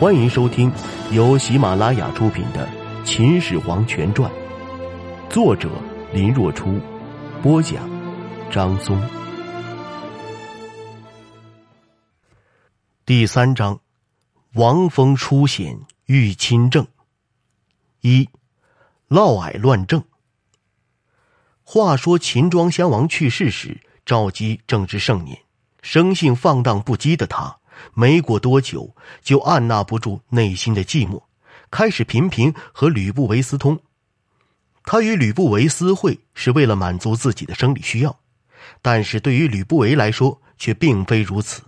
欢迎收听，由喜马拉雅出品的《秦始皇全传》，作者林若初，播讲张松。第三章，王峰出险，遇亲政。一，嫪毐乱政。话说秦庄襄王去世时，赵姬正值盛年，生性放荡不羁的他。没过多久，就按捺不住内心的寂寞，开始频频和吕不韦私通。他与吕不韦私会是为了满足自己的生理需要，但是对于吕不韦来说却并非如此。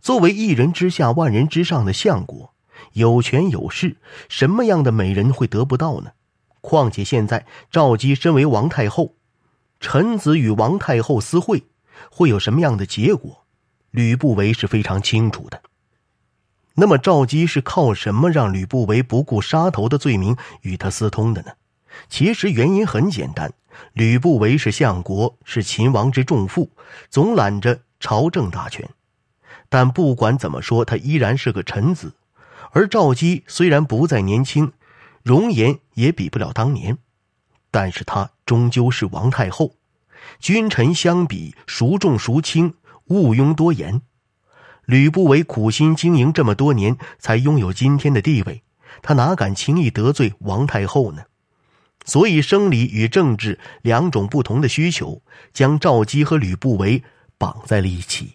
作为一人之下、万人之上的相国，有权有势，什么样的美人会得不到呢？况且现在赵姬身为王太后，臣子与王太后私会，会有什么样的结果？吕不韦是非常清楚的。那么赵姬是靠什么让吕不韦不顾杀头的罪名与他私通的呢？其实原因很简单：吕不韦是相国，是秦王之重父，总揽着朝政大权。但不管怎么说，他依然是个臣子。而赵姬虽然不再年轻，容颜也比不了当年，但是她终究是王太后。君臣相比，孰重孰轻？毋庸多言，吕不韦苦心经营这么多年，才拥有今天的地位，他哪敢轻易得罪王太后呢？所以，生理与政治两种不同的需求，将赵姬和吕不韦绑在了一起。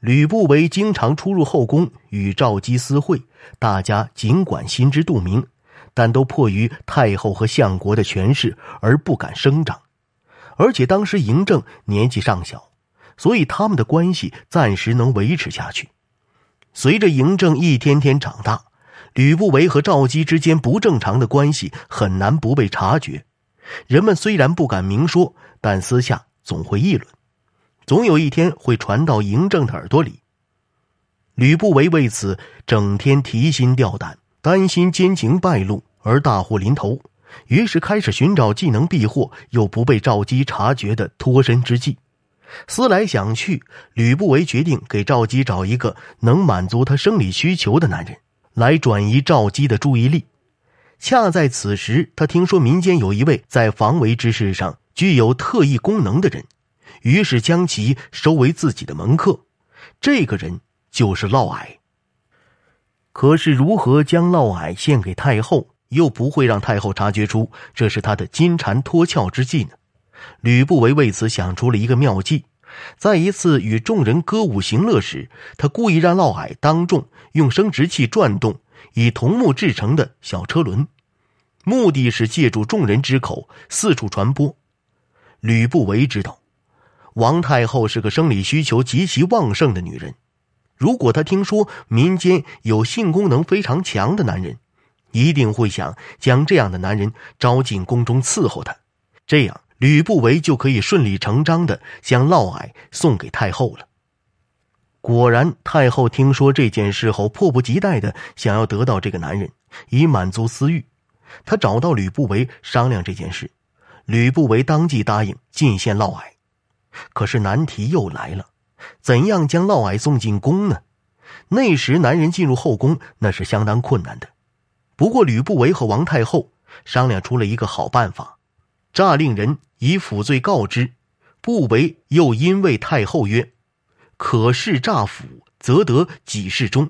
吕不韦经常出入后宫与赵姬私会，大家尽管心知肚明，但都迫于太后和相国的权势而不敢声张，而且当时嬴政年纪尚小。所以，他们的关系暂时能维持下去。随着嬴政一天天长大，吕不韦和赵姬之间不正常的关系很难不被察觉。人们虽然不敢明说，但私下总会议论，总有一天会传到嬴政的耳朵里。吕不韦为此整天提心吊胆，担心奸情败露而大祸临头，于是开始寻找既能避祸又不被赵姬察觉的脱身之计。思来想去，吕不韦决定给赵姬找一个能满足她生理需求的男人，来转移赵姬的注意力。恰在此时，他听说民间有一位在防围之事上具有特异功能的人，于是将其收为自己的门客。这个人就是嫪毐。可是，如何将嫪毐献给太后，又不会让太后察觉出这是他的金蝉脱壳之计呢？吕不韦为此想出了一个妙计，在一次与众人歌舞行乐时，他故意让嫪毐当众用生殖器转动以桐木制成的小车轮，目的是借助众人之口四处传播。吕不韦知道，王太后是个生理需求极其旺盛的女人，如果她听说民间有性功能非常强的男人，一定会想将这样的男人招进宫中伺候她，这样。吕不韦就可以顺理成章的将嫪毐送给太后了。果然，太后听说这件事后，迫不及待的想要得到这个男人，以满足私欲。他找到吕不韦商量这件事，吕不韦当即答应进献嫪毐。可是难题又来了：怎样将嫪毐送进宫呢？那时男人进入后宫那是相当困难的。不过吕不韦和王太后商量出了一个好办法。诈令人以辅罪告之，不为；又因为太后曰：“可试诈腐，则得己事终。”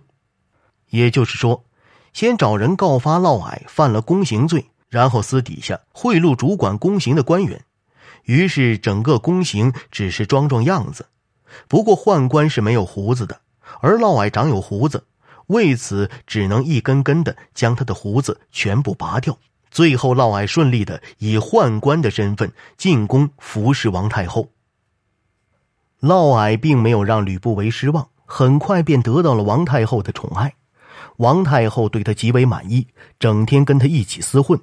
也就是说，先找人告发嫪毐犯了宫刑罪，然后私底下贿赂主管宫刑的官员，于是整个宫刑只是装装样子。不过宦官是没有胡子的，而嫪毐长有胡子，为此只能一根根的将他的胡子全部拔掉。最后，嫪毐顺利的以宦官的身份进宫服侍王太后。嫪毐并没有让吕不韦失望，很快便得到了王太后的宠爱。王太后对他极为满意，整天跟他一起厮混，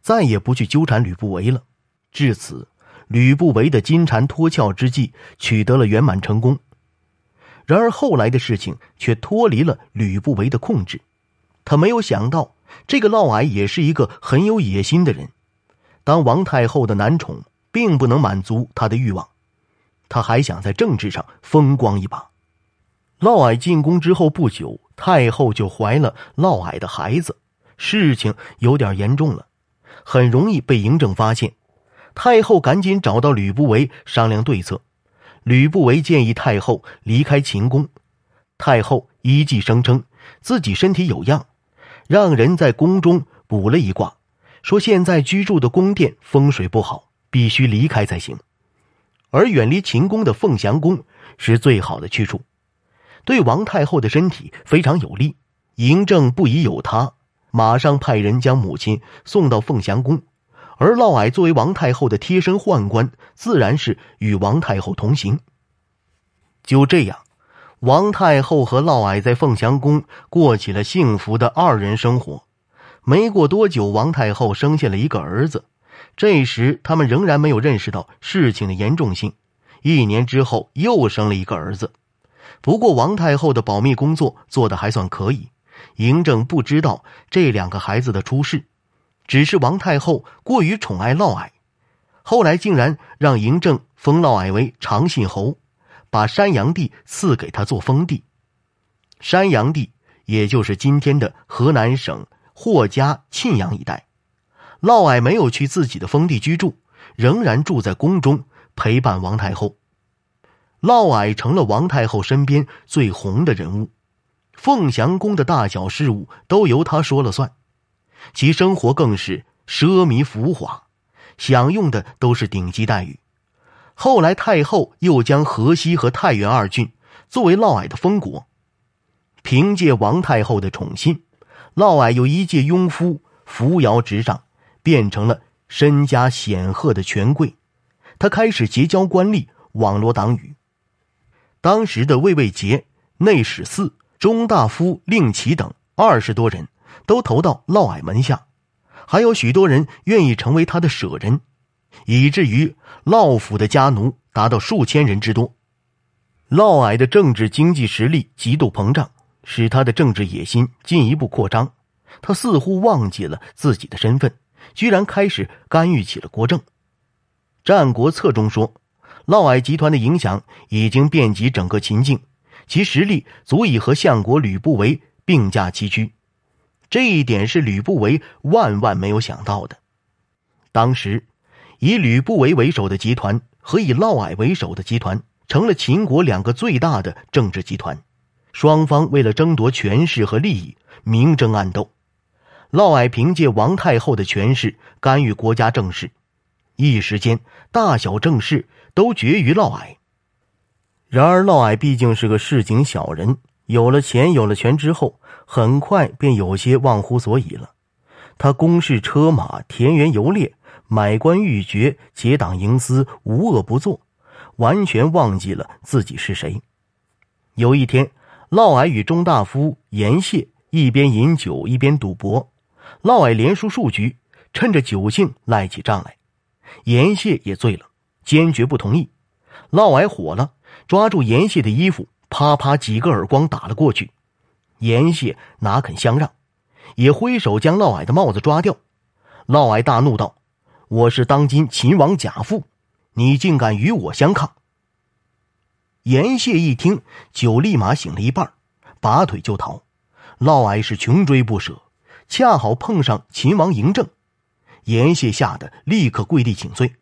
再也不去纠缠吕不韦了。至此，吕不韦的金蝉脱壳之计取得了圆满成功。然而后来的事情却脱离了吕不韦的控制，他没有想到。这个嫪毐也是一个很有野心的人，当王太后的男宠并不能满足他的欲望，他还想在政治上风光一把。嫪毐进宫之后不久，太后就怀了嫪毐的孩子，事情有点严重了，很容易被嬴政发现。太后赶紧找到吕不韦商量对策，吕不韦建议太后离开秦宫。太后一计声称自己身体有恙。让人在宫中卜了一卦，说现在居住的宫殿风水不好，必须离开才行。而远离秦宫的凤翔宫是最好的去处，对王太后的身体非常有利。嬴政不疑有他，马上派人将母亲送到凤翔宫。而嫪毐作为王太后的贴身宦官，自然是与王太后同行。就这样。王太后和嫪毐在凤翔宫过起了幸福的二人生活。没过多久，王太后生下了一个儿子。这时，他们仍然没有认识到事情的严重性。一年之后，又生了一个儿子。不过，王太后的保密工作做得还算可以，嬴政不知道这两个孩子的出世。只是王太后过于宠爱嫪毐，后来竟然让嬴政封嫪毐为长信侯。把山阳地赐给他做封地，山阳地也就是今天的河南省霍家沁阳一带。嫪毐没有去自己的封地居住，仍然住在宫中陪伴王太后。嫪毐成了王太后身边最红的人物，凤翔宫的大小事务都由他说了算，其生活更是奢靡浮华，享用的都是顶级待遇。后来，太后又将河西和太原二郡作为嫪毐的封国。凭借王太后的宠信，嫪毐由一介庸夫扶摇直上，变成了身家显赫的权贵。他开始结交官吏，网罗党羽。当时的卫尉节、内史寺、中大夫令旗等二十多人，都投到嫪毐门下，还有许多人愿意成为他的舍人。以至于嫪府的家奴达到数千人之多，嫪毐的政治经济实力极度膨胀，使他的政治野心进一步扩张。他似乎忘记了自己的身份，居然开始干预起了国政。《战国策》中说，嫪毐集团的影响已经遍及整个秦境，其实力足以和相国吕不韦并驾齐驱。这一点是吕不韦万万没有想到的。当时。以吕不韦为首的集团和以嫪毐为首的集团成了秦国两个最大的政治集团，双方为了争夺权势和利益，明争暗斗。嫪毐凭借王太后的权势干预国家政事，一时间大小政事都决于嫪毐。然而，嫪毐毕竟是个市井小人，有了钱有了权之后，很快便有些忘乎所以了。他公事车马田园游猎。买官鬻爵、结党营私、无恶不作，完全忘记了自己是谁。有一天，嫪毐与中大夫严谢一边饮酒一边赌博，嫪毐连输数局，趁着酒兴赖起账来。严谢也醉了，坚决不同意。嫪毐火了，抓住严谢的衣服，啪啪几个耳光打了过去。严谢哪肯相让，也挥手将嫪毐的帽子抓掉。嫪毐大怒道。我是当今秦王贾父，你竟敢与我相抗！严谢一听，酒立马醒了一半，拔腿就逃。嫪毐是穷追不舍，恰好碰上秦王嬴政。严谢吓得立刻跪地请罪。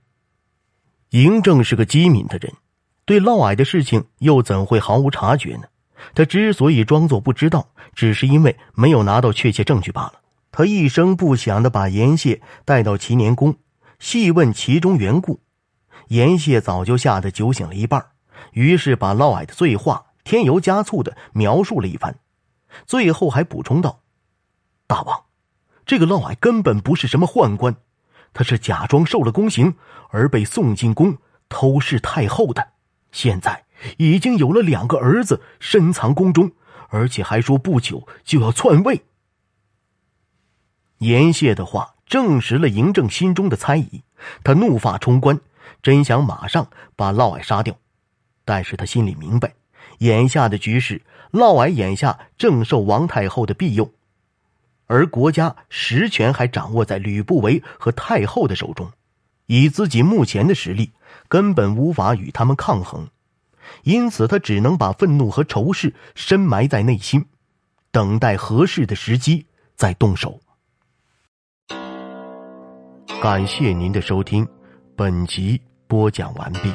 嬴政是个机敏的人，对嫪毐的事情又怎会毫无察觉呢？他之所以装作不知道，只是因为没有拿到确切证据罢了。他一声不响地把严谢带到秦年宫。细问其中缘故，严谢早就吓得酒醒了一半，于是把嫪毐的醉话添油加醋的描述了一番，最后还补充道：“大王，这个嫪毐根本不是什么宦官，他是假装受了宫刑而被送进宫偷视太后的，现在已经有了两个儿子深藏宫中，而且还说不久就要篡位。”严谢的话。证实了嬴政心中的猜疑，他怒发冲冠，真想马上把嫪毐杀掉，但是他心里明白，眼下的局势，嫪毐眼下正受王太后的庇佑，而国家实权还掌握在吕不韦和太后的手中，以自己目前的实力，根本无法与他们抗衡，因此他只能把愤怒和仇视深埋在内心，等待合适的时机再动手。感谢您的收听，本集播讲完毕。